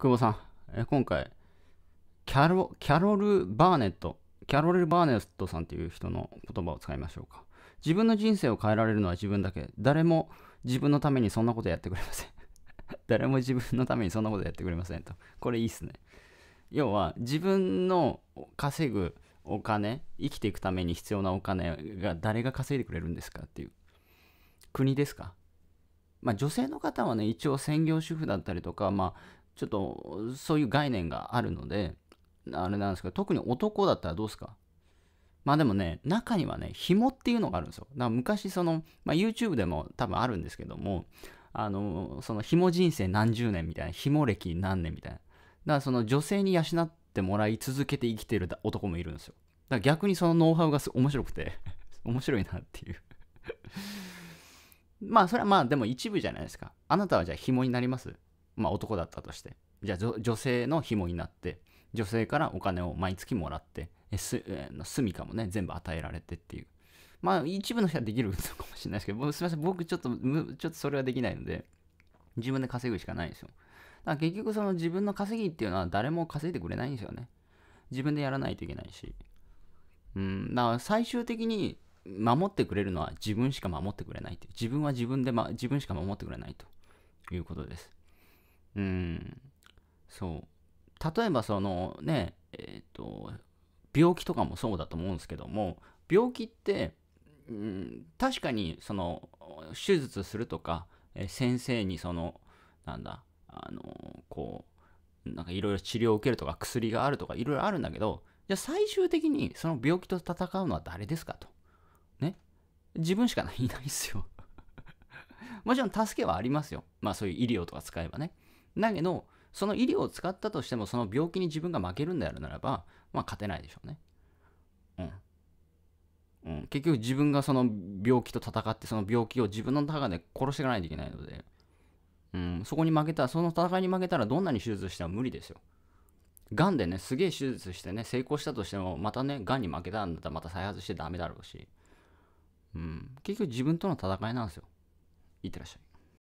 久保さん、え今回、キャロ、キャロル・バーネット、キャロル・バーネットさんという人の言葉を使いましょうか。自分の人生を変えられるのは自分だけ。誰も自分のためにそんなことやってくれません。誰も自分のためにそんなことやってくれませんと。これいいっすね。要は自分の稼ぐお金、生きていくために必要なお金が誰が稼いでくれるんですかっていう。国ですかまあ女性の方はね、一応専業主婦だったりとか、まあちょっとそういう概念があるので、あれなんですけど、特に男だったらどうですかまあでもね、中にはね、紐っていうのがあるんですよ。だから昔、その、まあ、YouTube でも多分あるんですけども、あの、その紐人生何十年みたいな、紐歴何年みたいな。だからその女性に養ってもらい続けて生きてる男もいるんですよ。だから逆にそのノウハウが面白くて 面白いなっていうまあそれはまあでも一部じゃないですか。あなたはじゃあ紐になりますまあ、男だったとしてじゃあ女性の紐になって女性からお金を毎月もらってす、えー、住処もね全部与えられてっていうまあ一部の人はできるのかもしれないですけどすみません僕ちょっとちょっとそれはできないので自分で稼ぐしかないんですよだから結局その自分の稼ぎっていうのは誰も稼いでくれないんですよね自分でやらないといけないしうんだから最終的に守ってくれるのは自分しか守ってくれないって自分は自分で、ま、自分しか守ってくれないということですうん、そう。例えばそのね、えっ、ー、と、病気とかもそうだと思うんですけども、病気って、うん、確かにその手術するとか、え先生にその、なんだ、あのこう、なんかいろいろ治療を受けるとか薬があるとかいろいろあるんだけど、じゃあ最終的にその病気と戦うのは誰ですかと。ね。自分しかいないっすよ もちろん助けはありますよ。まあそういう医療とか使えばね。だけど、その医療を使ったとしても、その病気に自分が負けるんであるならば、まあ、勝てないでしょうね。うん。うん、結局自分がその病気と戦ってその病気を自分の中で殺していかないといけないので、うん、そこに負けたらその戦いに負けたらどんなに手術しても無理ですよ。がんでねすげえ手術してね成功したとしてもまたねがんに負けたんだったらまた再発してダメだろうし、うん、結局自分との戦いなんですよ。いってらっしゃい。